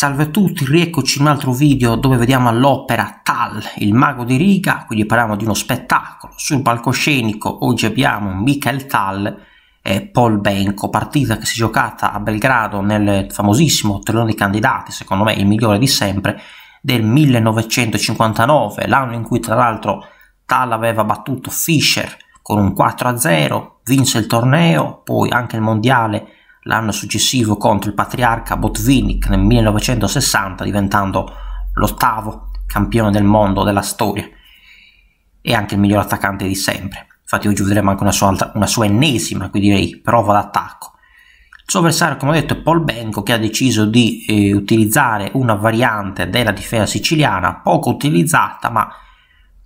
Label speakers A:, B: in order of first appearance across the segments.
A: Salve a tutti, rieccoci in un altro video dove vediamo all'opera Tal, il mago di riga, quindi parliamo di uno spettacolo. Sul palcoscenico oggi abbiamo Michael Tal e Paul Benco, partita che si è giocata a Belgrado nel famosissimo tellone dei candidati, secondo me il migliore di sempre, del 1959, l'anno in cui tra l'altro Tal aveva battuto Fischer con un 4-0, vinse il torneo, poi anche il mondiale l'anno successivo contro il patriarca Botvinnik nel 1960 diventando l'ottavo campione del mondo della storia e anche il miglior attaccante di sempre. Infatti oggi vedremo anche una sua, altra, una sua ennesima, qui direi, prova d'attacco. Il suo avversario, come ho detto, è Paul Benco che ha deciso di eh, utilizzare una variante della difesa siciliana poco utilizzata, ma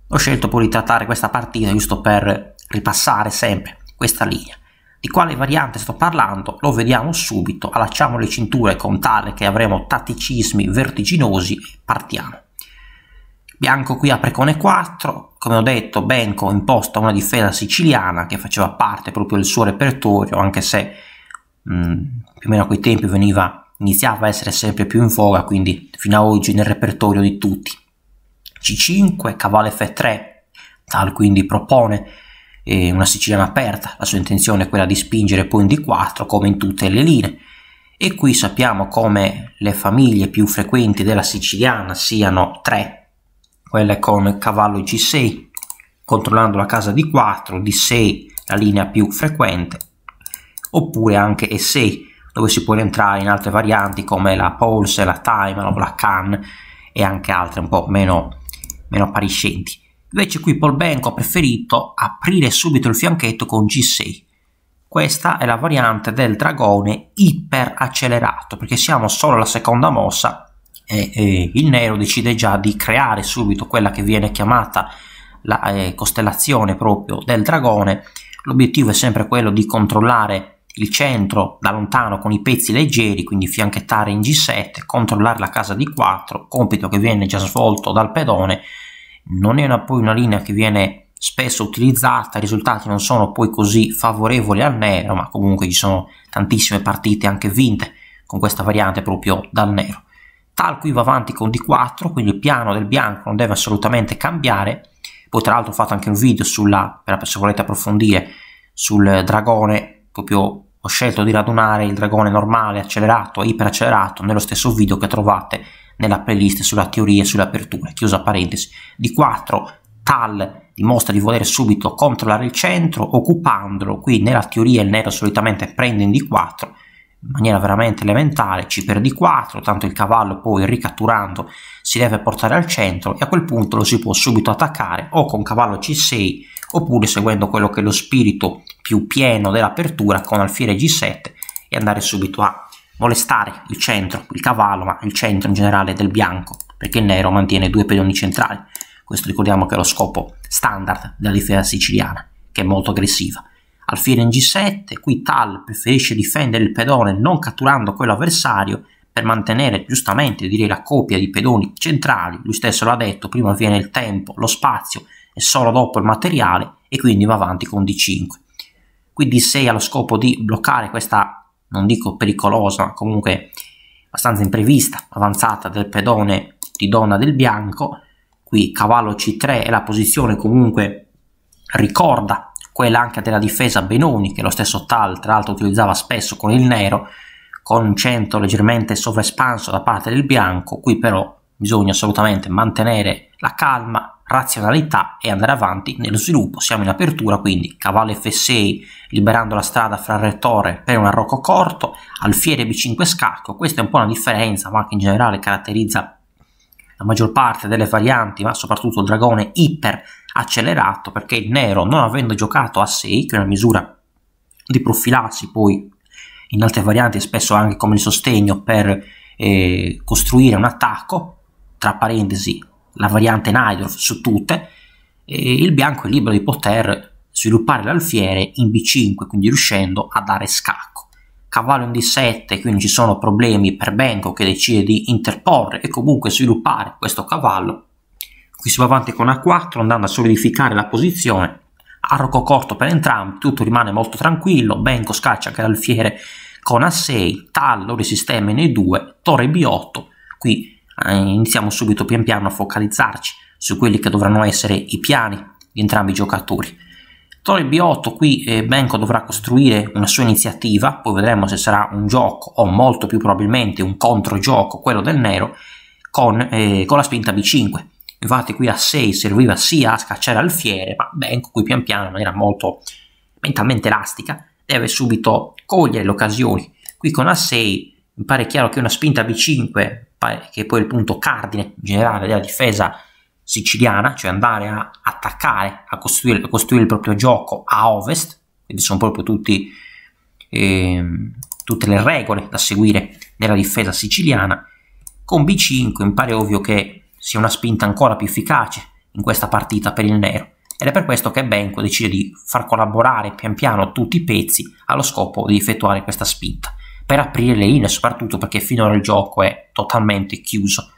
A: ho scelto poi di trattare questa partita giusto per ripassare sempre questa linea. Di quale variante sto parlando lo vediamo subito, allacciamo le cinture con tale che avremo tatticismi vertiginosi e partiamo. Bianco qui apre con E4, come ho detto Benco imposta una difesa siciliana che faceva parte proprio del suo repertorio, anche se mh, mm, più o meno a quei tempi veniva, iniziava a essere sempre più in voga, quindi fino ad oggi nel repertorio di tutti. C5, cavallo F3, Tal quindi propone eh, una siciliana aperta, la sua intenzione è quella di spingere poi in D4 come in tutte le linee. E qui sappiamo come le famiglie più frequenti della siciliana siano 3, quelle con cavallo C6, controllando la casa d 4, D6 la linea più frequente, oppure anche E6, dove si può rientrare in altre varianti come la Pulse, la Time, la Can e anche altre un po' meno, meno appariscenti. Invece qui Polbenko ha preferito aprire subito il fianchetto con G6. Questa è la variante del dragone iperaccelerato, perché siamo solo alla seconda mossa e, e il nero decide già di creare subito quella che viene chiamata la eh, costellazione proprio del dragone. L'obiettivo è sempre quello di controllare il centro da lontano con i pezzi leggeri, quindi fianchettare in G7, controllare la casa di 4, compito che viene già svolto dal pedone non è una, poi una linea che viene spesso utilizzata, i risultati non sono poi così favorevoli al nero, ma comunque ci sono tantissime partite anche vinte con questa variante proprio dal nero. Tal qui va avanti con D4, quindi il piano del bianco non deve assolutamente cambiare. Poi tra l'altro ho fatto anche un video sulla, se volete approfondire, sul dragone, proprio ho scelto di radunare il dragone normale, accelerato e iperaccelerato nello stesso video che trovate nella playlist sulla teoria e sulle aperture, chiusa parentesi, di 4 tal dimostra di voler subito controllare il centro, occupandolo, qui nella teoria il nero solitamente prende in D4, in maniera veramente elementare, ci per D4, tanto il cavallo poi ricatturando si deve portare al centro e a quel punto lo si può subito attaccare o con cavallo C6 oppure seguendo quello che è lo spirito più pieno dell'apertura con alfiere G7 e andare subito a molestare il centro, il cavallo, ma il centro in generale del bianco, perché il nero mantiene due pedoni centrali. Questo ricordiamo che è lo scopo standard della difesa siciliana, che è molto aggressiva. Alfiere in G7, qui Tal preferisce difendere il pedone non catturando quello avversario per mantenere giustamente direi la coppia di pedoni centrali, lui stesso l'ha detto, prima viene il tempo, lo spazio e solo dopo il materiale e quindi va avanti con D5. Qui D6 ha lo scopo di bloccare questa non dico pericolosa, ma comunque abbastanza imprevista, avanzata del pedone di donna del bianco. Qui cavallo C3 e la posizione comunque ricorda quella anche della difesa Benoni, che lo stesso Tal tra l'altro utilizzava spesso con il nero, con un centro leggermente sovraespanso da parte del bianco. Qui però bisogna assolutamente mantenere la calma razionalità e andare avanti nello sviluppo. Siamo in apertura, quindi cavallo F6 liberando la strada fra retore per un arrocco corto, alfiere B5 scacco. Questa è un po' una differenza, ma che in generale caratterizza la maggior parte delle varianti, ma soprattutto il dragone iper accelerato, perché il nero, non avendo giocato a 6, che è una misura di profilarsi poi in altre varianti, spesso anche come il sostegno per eh, costruire un attacco, tra parentesi la variante Nidorf su tutte, e il bianco è libero di poter sviluppare l'alfiere in b5, quindi riuscendo a dare scacco. Cavallo in d7, quindi ci sono problemi per Benko che decide di interporre e comunque sviluppare questo cavallo. Qui si va avanti con a4 andando a solidificare la posizione. Arroco corto per entrambi, tutto rimane molto tranquillo, Benko scaccia anche l'alfiere con a6, tallo, risistema in e2, torre b8, qui eh, iniziamo subito pian piano a focalizzarci su quelli che dovranno essere i piani di entrambi i giocatori. Torre B8 qui eh, Benko dovrà costruire una sua iniziativa, poi vedremo se sarà un gioco o molto più probabilmente un controgioco, quello del nero, con, eh, con la spinta B5. Infatti qui a 6 serviva sia a scacciare alfiere, ma Benko qui pian piano in maniera molto mentalmente elastica deve subito cogliere le occasioni. Qui con A6 mi pare chiaro che una spinta B5 che è poi il punto cardine generale della difesa siciliana, cioè andare a attaccare, a costruire, a costruire il proprio gioco a ovest, quindi sono proprio tutti, eh, tutte le regole da seguire nella difesa siciliana. Con B5 mi pare ovvio che sia una spinta ancora più efficace in questa partita per il nero ed è per questo che Benko decide di far collaborare pian piano tutti i pezzi allo scopo di effettuare questa spinta per aprire le linee, soprattutto perché finora il gioco è totalmente chiuso,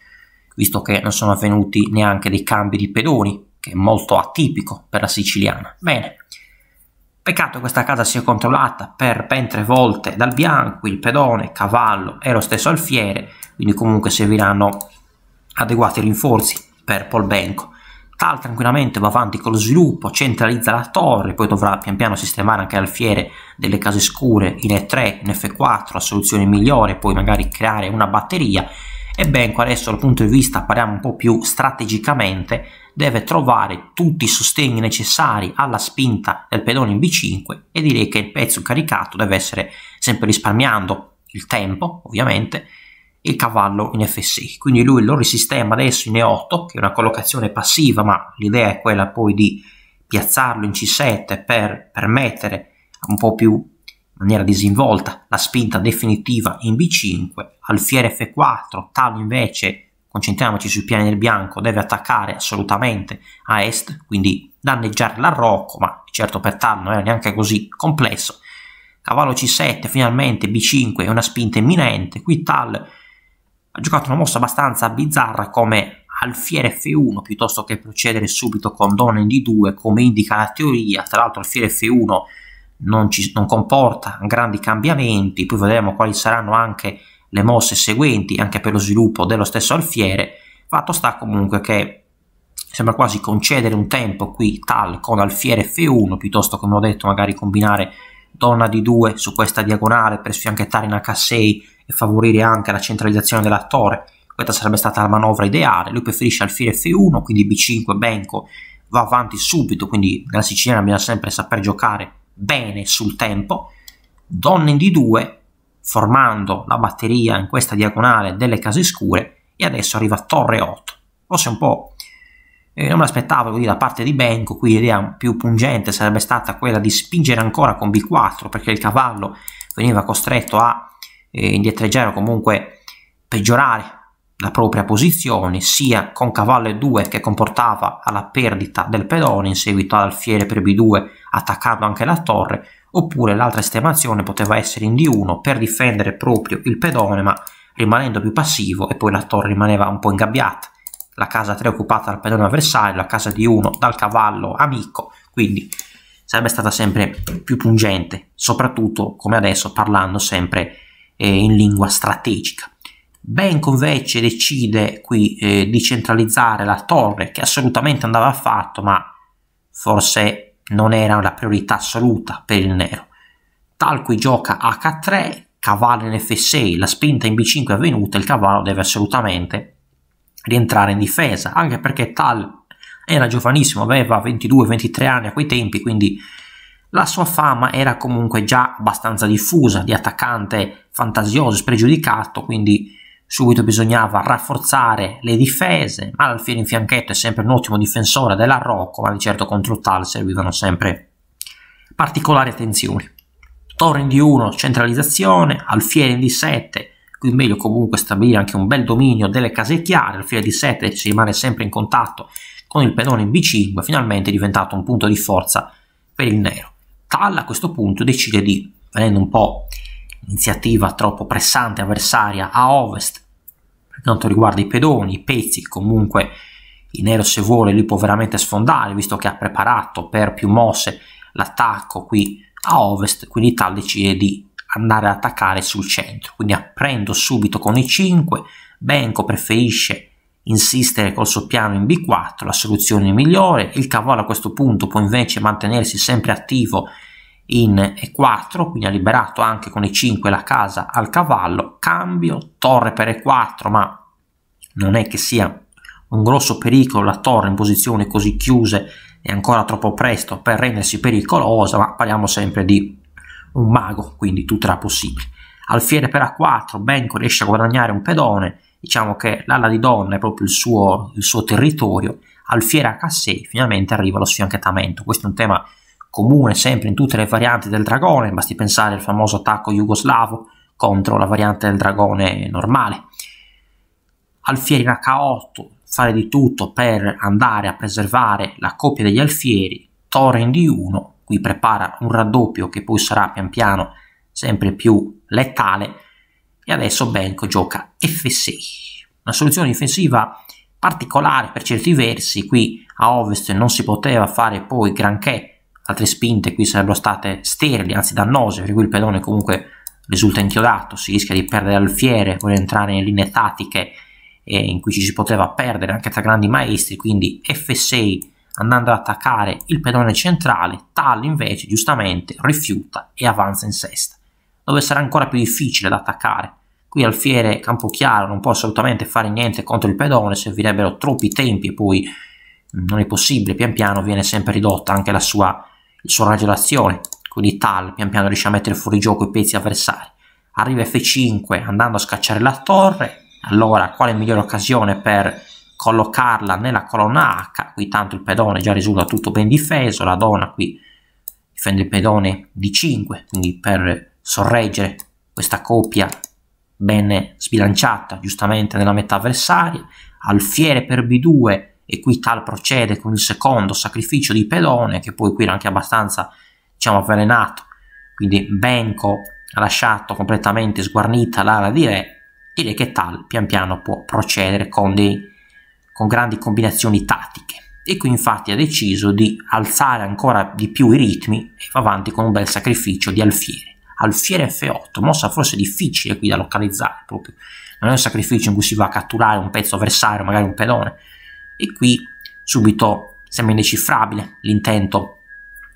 A: visto che non sono avvenuti neanche dei cambi di pedoni, che è molto atipico per la siciliana. Bene, peccato che questa casa sia controllata per ben tre volte dal bianco, il pedone, il cavallo e lo stesso alfiere, quindi comunque serviranno adeguati rinforzi per Polbenco. Tal tranquillamente va avanti con lo sviluppo, centralizza la torre, poi dovrà pian piano sistemare anche alfiere delle case scure in E3, in F4, la soluzione migliore, poi magari creare una batteria e Benko adesso dal punto di vista parliamo un po' più strategicamente deve trovare tutti i sostegni necessari alla spinta del pedone in B5 e direi che il pezzo caricato deve essere sempre risparmiando il tempo ovviamente il cavallo in f6 Quindi lui lo risistema adesso in E8, che è una collocazione passiva, ma l'idea è quella poi di piazzarlo in C7 per permettere un po' più in maniera disinvolta la spinta definitiva in B5, alfiere F4, Tal invece concentriamoci sui piani del bianco, deve attaccare assolutamente a est, quindi danneggiare l'arrocco, ma certo per Tal non era neanche così complesso. Cavallo C7, finalmente B5 è una spinta imminente, qui Tal ha giocato una mossa abbastanza bizzarra come alfiere F1 piuttosto che procedere subito con donna in D2 come indica la teoria, tra l'altro alfiere F1 non, ci, non comporta grandi cambiamenti, poi vedremo quali saranno anche le mosse seguenti anche per lo sviluppo dello stesso alfiere, fatto sta comunque che sembra quasi concedere un tempo qui tal con alfiere F1 piuttosto come ho detto magari combinare donna D2 su questa diagonale per sfianchettare in H6 e favorire anche la centralizzazione della torre. Questa sarebbe stata la manovra ideale. Lui preferisce alfiere F1, quindi B5 Benco va avanti subito, quindi nella siciliana bisogna sempre saper giocare bene sul tempo. Donne in D2 formando la batteria in questa diagonale delle case scure e adesso arriva torre 8. Forse un po' Eh, non me l'aspettavo quindi da parte di Benco, qui l'idea più pungente sarebbe stata quella di spingere ancora con B4 perché il cavallo veniva costretto a eh, indietreggiare o comunque peggiorare la propria posizione sia con cavallo E2 che comportava alla perdita del pedone in seguito all'alfiere per B2 attaccando anche la torre oppure l'altra estremazione poteva essere in D1 per difendere proprio il pedone ma rimanendo più passivo e poi la torre rimaneva un po' ingabbiata la casa 3 occupata dal pedone avversario, la casa di 1 dal cavallo amico, quindi sarebbe stata sempre più pungente, soprattutto come adesso parlando sempre di eh, in lingua strategica. Ben invece decide qui eh, di centralizzare la torre che assolutamente andava fatto ma forse non era la priorità assoluta per il nero. Tal qui gioca H3, cavallo in F6, la spinta in B5 è avvenuta, il cavallo deve assolutamente rientrare in difesa, anche perché Tal era giovanissimo, aveva 22-23 anni a quei tempi, quindi la sua fama era comunque già abbastanza diffusa di attaccante fantasioso e spregiudicato, quindi subito bisognava rafforzare le difese. Ma l'alfiere in fianchetto è sempre un ottimo difensore della Rocco, ma di certo contro Tal servivano sempre particolari attenzioni. Torre in D1, centralizzazione, alfiere in D7, qui meglio comunque stabilire anche un bel dominio delle case chiare, Alfieri D7 si rimane sempre in contatto con il pedone in B5, finalmente è diventato un punto di forza per il nero. Tal a questo punto decide di, venendo un po' iniziativa troppo pressante, avversaria, a ovest, per quanto riguarda i pedoni, i pezzi, comunque il nero se vuole lui può veramente sfondare, visto che ha preparato per più mosse l'attacco qui a ovest, quindi Tal decide di andare ad attaccare sul centro, quindi apprendo subito con i 5, Benko preferisce insistere col soppiano in B4, la soluzione migliore, il cavallo a questo punto può invece mantenersi sempre attivo in E4, quindi ha liberato anche con E5 la casa al cavallo, cambio, torre per E4, ma non è che sia un grosso pericolo la torre in posizioni così chiuse è ancora troppo presto per rendersi pericolosa, ma parliamo sempre di un mago, quindi tutto era possibile. Alfiere per A4, Benko riesce a guadagnare un pedone, diciamo che l'ala di donna è proprio il suo, il suo territorio, Alfiera Cassei finalmente arriva allo sfianchettamento. Questo è un tema comune sempre in tutte le varianti del dragone, basti pensare al famoso attacco jugoslavo contro la variante del dragone normale. Alfieri in H8 fare di tutto per andare a preservare la coppia degli alfieri, Toro in D1, qui prepara un raddoppio che poi sarà pian piano sempre più letale, e adesso Benko gioca F6. Una soluzione difensiva particolare per certi versi, qui a ovest non si poteva fare poi granché, altre spinte qui sarebbero state sterili, anzi dannose, per cui il pedone comunque risulta inchiodato, si rischia di perdere alfiere, vuole entrare in linee tattiche eh, in cui ci si poteva perdere anche tra grandi maestri, quindi F6 andando ad attaccare il pedone centrale, Tal invece giustamente rifiuta e avanza in sesta dove sarà ancora più difficile da attaccare. Qui Alfiere campo chiaro, non può assolutamente fare niente contro il pedone, servirebbero troppi tempi e poi mm, non è possibile, pian piano viene sempre ridotta anche la sua, il suo raggio d'azione, quindi Tal pian piano riesce a mettere fuori gioco i pezzi avversari. Arriva F5 andando a scacciare la torre, allora quale migliore occasione per collocarla nella colonna H, qui tanto il pedone già risulta tutto ben difeso, la donna qui difende il pedone di 5, quindi per sorreggere questa coppia ben sbilanciata giustamente nella metà avversaria, alfiere per b2 e qui Tal procede con il secondo sacrificio di pedone che poi qui era anche abbastanza diciamo avvelenato, quindi Benco ha lasciato completamente sguarnita l'ala di re, direi che Tal pian piano può procedere con, dei, con grandi combinazioni tattiche e qui infatti ha deciso di alzare ancora di più i ritmi e va avanti con un bel sacrificio di alfiere. Alfiere F8, mossa forse difficile qui da localizzare proprio, non è un sacrificio in cui si va a catturare un pezzo avversario, magari un pedone, e qui subito sembra indecifrabile l'intento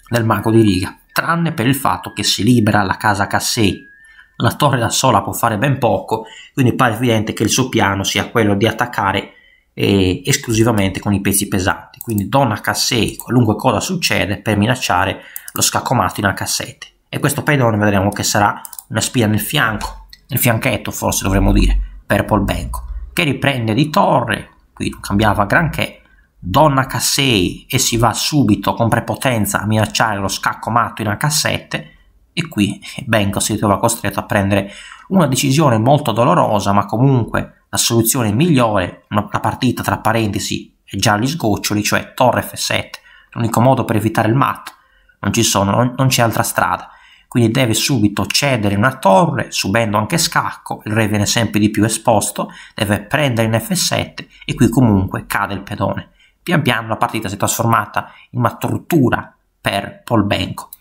A: del mago di riga, tranne per il fatto che si libera la casa K6, La torre da sola può fare ben poco, quindi pare evidente che il suo piano sia quello di attaccare eh, esclusivamente con i pezzi pesanti. Quindi donna K6, qualunque cosa succede per minacciare lo scaccomato in H7 e questo pedone vedremo che sarà una spia nel fianco, nel fianchetto forse dovremmo dire, per Paul Polbenco, che riprende di torre, qui non cambiava granché, donna K6 e si va subito con prepotenza a minacciare lo scacco matto in H7 e qui Benko si trova costretto a prendere una decisione molto dolorosa ma comunque la soluzione migliore, la partita tra parentesi e già gli sgoccioli, cioè torre F7, l'unico modo per evitare il matto, non c'è altra strada quindi deve subito cedere una torre, subendo anche scacco, il re viene sempre di più esposto, deve prendere in f7 e qui comunque cade il pedone. Pian piano la partita si è trasformata in una tortura per Polbenco.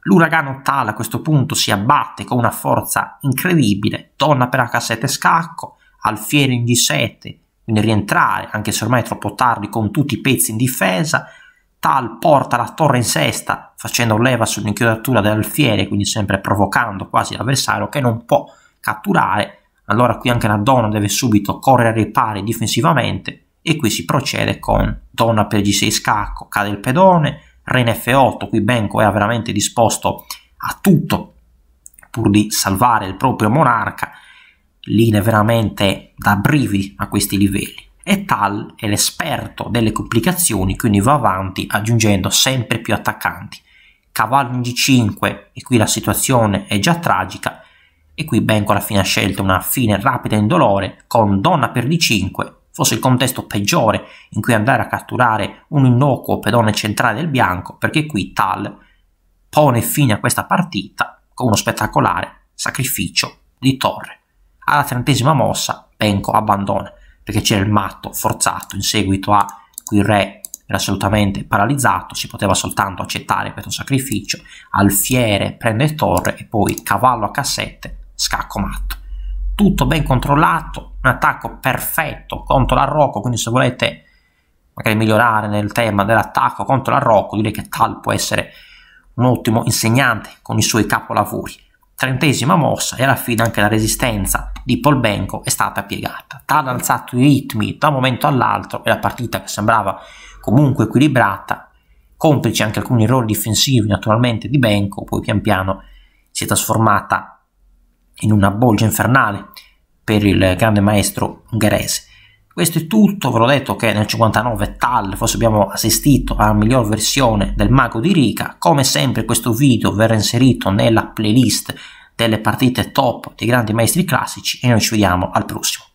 A: L'uragano Tal a questo punto si abbatte con una forza incredibile, torna per h7 scacco, alfiere in g7, quindi rientrare, anche se ormai è troppo tardi, con tutti i pezzi in difesa, Tal porta la torre in sesta facendo leva sull'inchiodatura dell'alfiere, quindi sempre provocando quasi l'avversario che non può catturare. Allora qui anche la donna deve subito correre ai pari difensivamente e qui si procede con donna per g6 scacco, cade il pedone, re in f8, qui Benko era veramente disposto a tutto pur di salvare il proprio monarca, linee veramente da brividi a questi livelli e Tal è l'esperto delle complicazioni, quindi va avanti aggiungendo sempre più attaccanti. Cavallo in G5 e qui la situazione è già tragica e qui Benko alla fine ha scelto una fine rapida e indolore con donna per D5, fosse il contesto peggiore in cui andare a catturare un innocuo pedone centrale del bianco perché qui Tal pone fine a questa partita con uno spettacolare sacrificio di torre. Alla trentesima mossa Benko abbandona perché c'era il matto forzato in seguito a cui il re era assolutamente paralizzato, si poteva soltanto accettare questo sacrificio, alfiere prende torre e poi cavallo a cassette, scacco matto. Tutto ben controllato, un attacco perfetto contro l'arrocco, quindi se volete magari migliorare nel tema dell'attacco contro l'arrocco, direi che Tal può essere un ottimo insegnante con i suoi capolavori. Trentesima mossa e alla fine anche la resistenza di Polbenko è stata piegata. Tad ha alzato i ritmi da un momento all'altro e la partita che sembrava comunque equilibrata, complici anche alcuni errori difensivi naturalmente di Benko, poi pian piano si è trasformata in una bolgia infernale per il grande maestro ungherese. Questo è tutto, ve l'ho detto che nel 59 Tal forse abbiamo assistito alla miglior versione del mago di Rika, come sempre questo video verrà inserito nella playlist delle partite top dei grandi maestri classici e noi ci vediamo al prossimo.